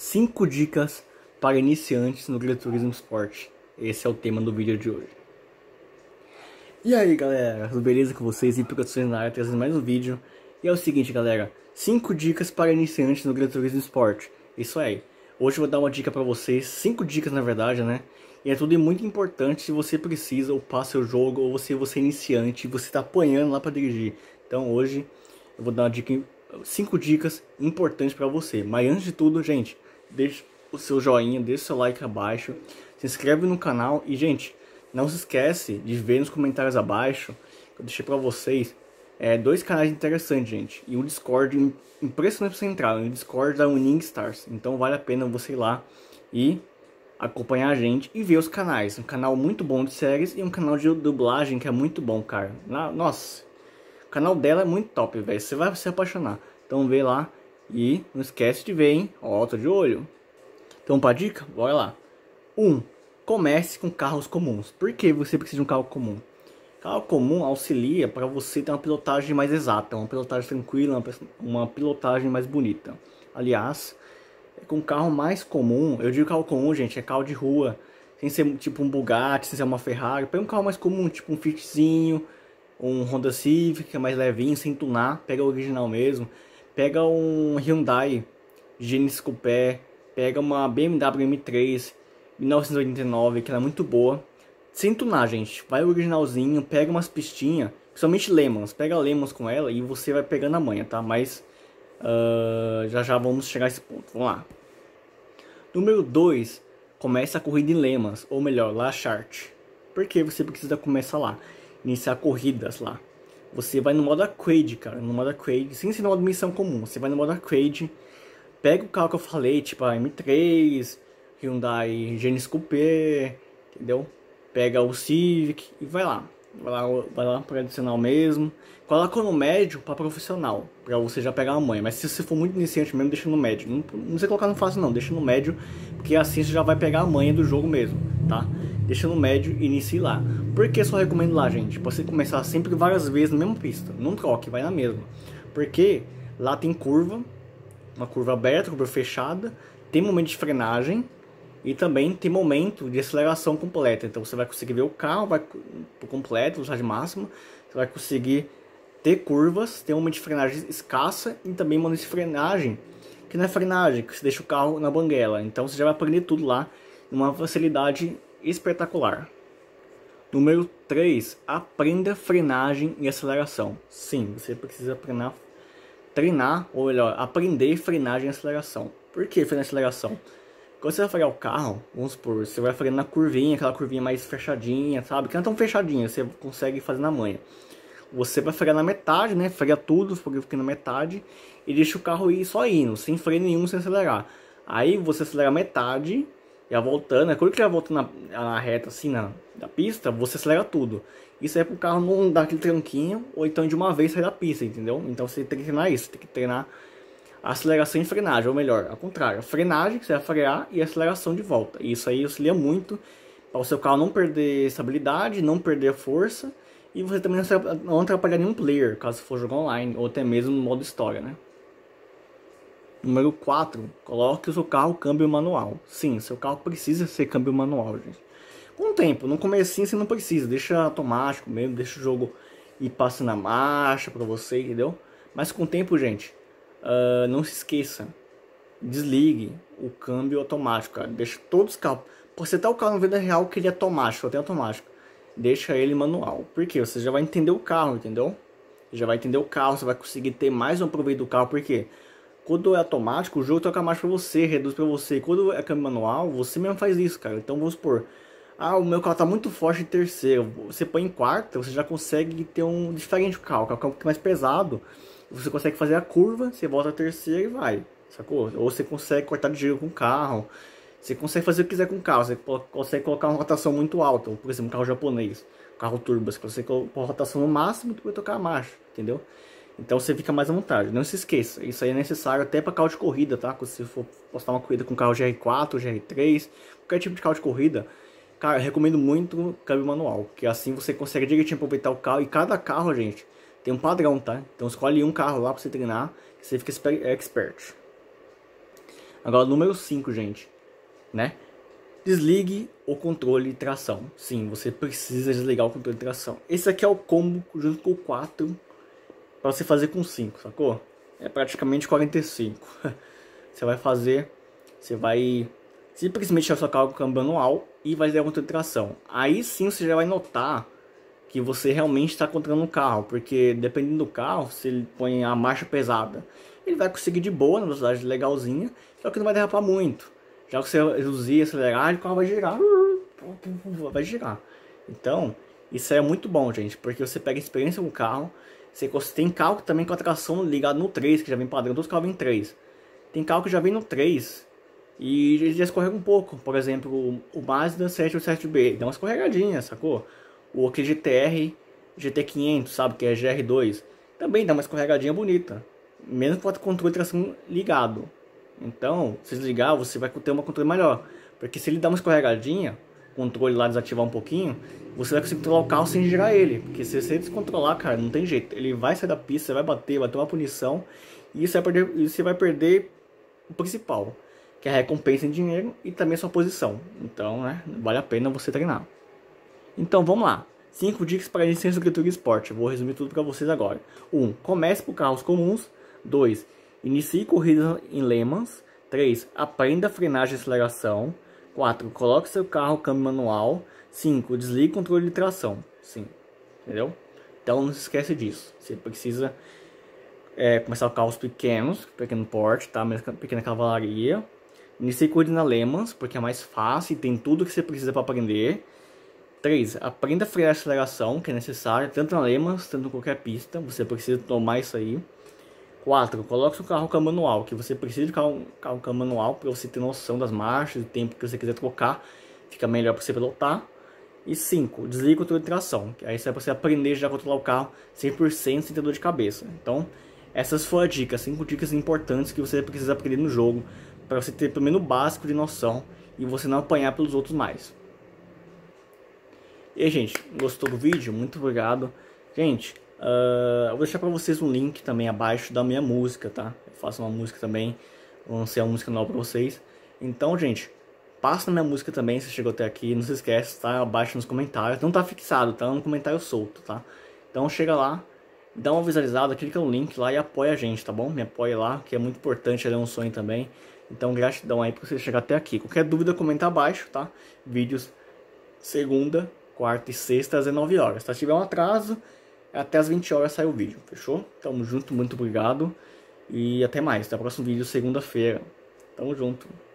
5 dicas para iniciantes no Turismo Esporte. Esse é o tema do vídeo de hoje. E aí galera, tudo beleza com vocês? E Produções na área trazendo mais um vídeo. E é o seguinte galera, 5 dicas para iniciantes no Turismo Esporte. Isso aí. Hoje eu vou dar uma dica para vocês, 5 dicas na verdade, né? E é tudo muito importante se você precisa ou passa o jogo, ou se você, você é iniciante e você está apanhando lá para dirigir. Então hoje eu vou dar uma dica, 5 dicas importantes para você. Mas antes de tudo, gente, deixe o seu joinha, deixe o seu like abaixo, se inscreve no canal e, gente, não se esquece de ver nos comentários abaixo, que eu deixei pra vocês, é, dois canais interessantes, gente, e um Discord impressionante pra você entrar, O Discord da Uning Stars, então vale a pena você ir lá e acompanhar a gente e ver os canais, um canal muito bom de séries e um canal de dublagem que é muito bom, cara, Na, nossa, o canal dela é muito top, velho, você vai se apaixonar, então vê lá e não esquece de ver, hein? Ó, tô de olho. Então, pra dica, bora lá. 1. Um, comece com carros comuns. Por que você precisa de um carro comum? Carro comum auxilia para você ter uma pilotagem mais exata, uma pilotagem tranquila, uma pilotagem mais bonita. Aliás, é com carro mais comum, eu digo carro comum, gente, é carro de rua, sem ser tipo um Bugatti, sem ser uma Ferrari. Pega um carro mais comum, tipo um Fitzinho, um Honda Civic, que é mais levinho, sem tunar, pega o original mesmo. Pega um Hyundai Genesis Coupé, pega uma BMW M3 1989, que ela é muito boa. Sem tunar, gente. Vai originalzinho, pega umas pistinhas, principalmente Lemons. Pega Lemons com ela e você vai pegando a manha, tá? Mas uh, já já vamos chegar a esse ponto. Vamos lá. Número 2, começa a corrida em Lemons, ou melhor, La Charte. Porque você precisa começar lá, iniciar corridas lá você vai no modo Aquade, cara, no modo Aquade, sem ser no modo missão comum, você vai no modo Aquade, pega o carro que eu falei, tipo a M3, Hyundai Genesis Coupé, entendeu? Pega o Civic e vai lá. Vai lá, vai lá pro adicional mesmo. Coloca no médio para profissional, para você já pegar a manha. Mas se você for muito iniciante mesmo, deixa no médio. Não, não sei colocar no fácil não, deixa no médio, porque assim você já vai pegar a manha do jogo mesmo tá? Deixa no médio e inicie lá. Por que só recomendo lá, gente? Pra você começar sempre várias vezes na mesma pista. Não troque, vai na mesma. Porque lá tem curva, uma curva aberta, curva fechada, tem momento de frenagem e também tem momento de aceleração completa. Então você vai conseguir ver o carro vai por completo, velocidade máxima, você vai conseguir ter curvas, tem um momento de frenagem escassa e também um momento de frenagem que não é frenagem, que você deixa o carro na banguela. Então você já vai aprender tudo lá uma facilidade espetacular. Número 3. Aprenda frenagem e aceleração. Sim, você precisa treinar, treinar ou melhor, aprender frenagem e aceleração. Por que frenagem e aceleração? Quando você vai frear o carro, vamos supor, você vai freando na curvinha, aquela curvinha mais fechadinha, sabe? Que não é tão fechadinha, você consegue fazer na manha. Você vai frear na metade, né? Freia tudo, porque na metade, e deixa o carro ir só indo, sem freio nenhum, sem acelerar. Aí você acelera metade, já voltando, né? quando ele já volta na, na, reta assim na, da pista, você acelera tudo. Isso é pro carro não dar aquele tranquinho, ou então de uma vez sair da pista, entendeu? Então você tem que treinar isso, tem que treinar aceleração e frenagem, ou melhor, ao contrário, frenagem que você vai frear e aceleração de volta. Isso aí auxilia muito para o seu carro não perder estabilidade, não perder força e você também não atrapalhar nenhum player, caso for jogar online ou até mesmo no modo história, né? Número 4, coloque o seu carro câmbio manual. Sim, seu carro precisa ser câmbio manual, gente. Com o tempo, no começo você não precisa, deixa automático mesmo, deixa o jogo ir passando na marcha para você, entendeu? Mas com o tempo, gente, uh, não se esqueça, desligue o câmbio automático, cara. Deixa todos os carros. Você tá o carro na vida real que ele é automático, até automático. Deixa ele manual. Porque você já vai entender o carro, entendeu? Já vai entender o carro, você vai conseguir ter mais um proveito do carro, porque quê? Quando é automático, o jogo toca mais pra você, reduz pra você. Quando é câmbio manual, você mesmo faz isso, cara. Então vamos supor, ah, o meu carro tá muito forte em terceiro. Você põe em quarta, você já consegue ter um diferente carro, que é um carro mais pesado. Você consegue fazer a curva, você volta a terceira e vai, sacou? Ou você consegue cortar de giro com o carro. Você consegue fazer o que quiser com o carro, você consegue colocar uma rotação muito alta, por exemplo, um carro japonês, carro turbo, você consegue colocar uma rotação no máximo e depois tocar a marcha, entendeu? Então você fica mais à vontade. Não se esqueça, isso aí é necessário até para carro de corrida, tá? Se for postar uma corrida com carro GR4, GR3, qualquer tipo de carro de corrida, cara, recomendo muito câmbio manual, que assim você consegue direitinho aproveitar o carro. E cada carro, gente, tem um padrão, tá? Então escolhe um carro lá para você treinar, que você fica expert. Agora, número 5, gente, né? Desligue o controle de tração. Sim, você precisa desligar o controle de tração. Esse aqui é o combo junto com o 4 para você fazer com 5, sacou? É praticamente 45. você vai fazer, você vai simplesmente deixar sua carga com câmbio e vai dar conta Aí sim você já vai notar que você realmente está controlando o carro, porque dependendo do carro, se ele põe a marcha pesada, ele vai conseguir de boa, na velocidade legalzinha, só que não vai derrapar muito. Já que você reduzir, acelerar, o carro vai girar, vai girar. Então, isso é muito bom, gente, porque você pega experiência com o carro, você tem cálculo também com a tração ligada no 3, que já vem padrão, todos os carros vêm 3. Tem carro que já vem no 3 e ele já um pouco. Por exemplo, o Mazda 787B dá uma escorregadinha, sacou? O aquele GTR GT500, sabe, que é GR2, também dá uma escorregadinha bonita. Mesmo com o controle de tração ligado. Então, se desligar, você vai ter um controle melhor. Porque se ele dá uma escorregadinha, controle lá desativar um pouquinho, você vai conseguir controlar o carro sem girar ele. Porque se você descontrolar, cara, não tem jeito. Ele vai sair da pista, vai bater, vai ter uma punição. E você vai perder, você vai perder o principal, que é a recompensa em dinheiro e também a sua posição. Então, né, vale a pena você treinar. Então, vamos lá. 5 dicas para iniciantes do Gritura Esporte. Vou resumir tudo para vocês agora. 1. Um, comece por carros comuns. 2. Inicie corridas em Lemans. 3. Aprenda frenagem e aceleração. 4. Coloque seu carro câmbio manual. 5. Desligue o controle de tração. Sim. Entendeu? Então não se esquece disso. Você precisa é, começar com carros pequenos, pequeno porte, tá? Pequena cavalaria. Inicie corrida na Lemans, porque é mais fácil e tem tudo que você precisa para aprender. 3. Aprenda a frear a aceleração, que é necessário, tanto na Lemans, tanto em qualquer pista. Você precisa tomar isso aí. 4. Coloque seu carro com a manual, que você precisa de carro, carro com a manual para você ter noção das marchas, do tempo que você quiser trocar, fica melhor para você pilotar. E 5. Desliga o controle de tração, que aí você vai aprender já a controlar o carro 100% sem ter dor de cabeça. Então, essas foram as dicas, 5 dicas importantes que você precisa aprender no jogo, para você ter pelo menos o básico de noção e você não apanhar pelos outros mais. E gente, gostou do vídeo? Muito obrigado. Gente, Uh, vou deixar para vocês um link também abaixo da minha música, tá? Eu faço uma música também, lancei uma música nova para vocês. Então, gente, passa na minha música também, se chegou até aqui, não se esquece, tá? Abaixo nos comentários, não tá fixado, tá? No comentário solto, tá? Então chega lá, dá uma visualizada, clica no link lá e apoia a gente, tá bom? Me apoia lá, que é muito importante, é um sonho também. Então gratidão aí por você chegar até aqui. Qualquer dúvida, comenta abaixo, tá? Vídeos segunda, quarta e sexta às 19 horas, tá? Se tiver um atraso até as 20 horas sai o vídeo, fechou? Tamo junto, muito obrigado. E até mais, até o próximo vídeo, segunda-feira. Tamo junto.